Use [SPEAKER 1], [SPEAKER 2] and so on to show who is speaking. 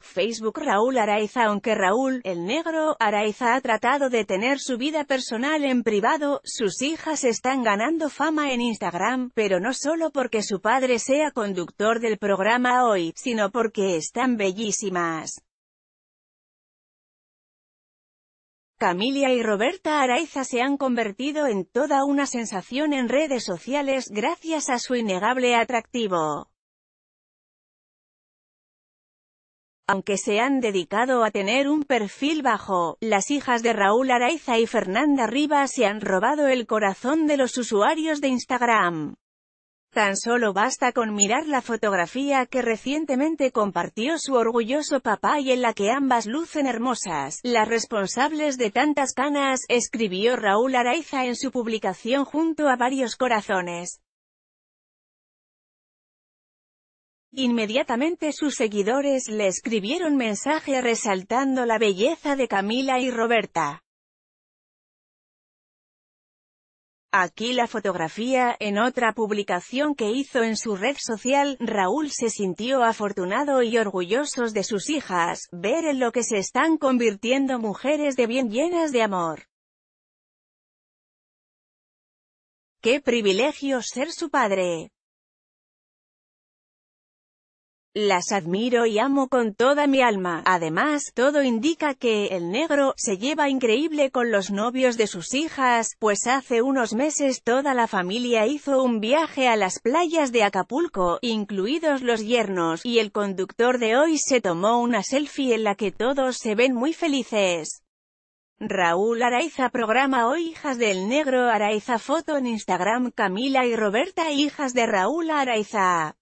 [SPEAKER 1] Facebook Raúl Araiza Aunque Raúl, el negro, Araiza ha tratado de tener su vida personal en privado, sus hijas están ganando fama en Instagram, pero no solo porque su padre sea conductor del programa hoy, sino porque están bellísimas. Camilia y Roberta Araiza se han convertido en toda una sensación en redes sociales gracias a su innegable atractivo. Aunque se han dedicado a tener un perfil bajo, las hijas de Raúl Araiza y Fernanda Rivas se han robado el corazón de los usuarios de Instagram. Tan solo basta con mirar la fotografía que recientemente compartió su orgulloso papá y en la que ambas lucen hermosas, las responsables de tantas canas, escribió Raúl Araiza en su publicación junto a varios corazones. Inmediatamente sus seguidores le escribieron mensaje resaltando la belleza de Camila y Roberta. Aquí la fotografía, en otra publicación que hizo en su red social, Raúl se sintió afortunado y orgullosos de sus hijas, ver en lo que se están convirtiendo mujeres de bien llenas de amor. ¡Qué privilegio ser su padre! Las admiro y amo con toda mi alma. Además, todo indica que, el negro, se lleva increíble con los novios de sus hijas, pues hace unos meses toda la familia hizo un viaje a las playas de Acapulco, incluidos los yernos, y el conductor de hoy se tomó una selfie en la que todos se ven muy felices. Raúl Araiza programa hoy Hijas del Negro Araiza foto en Instagram Camila y Roberta hijas de Raúl Araiza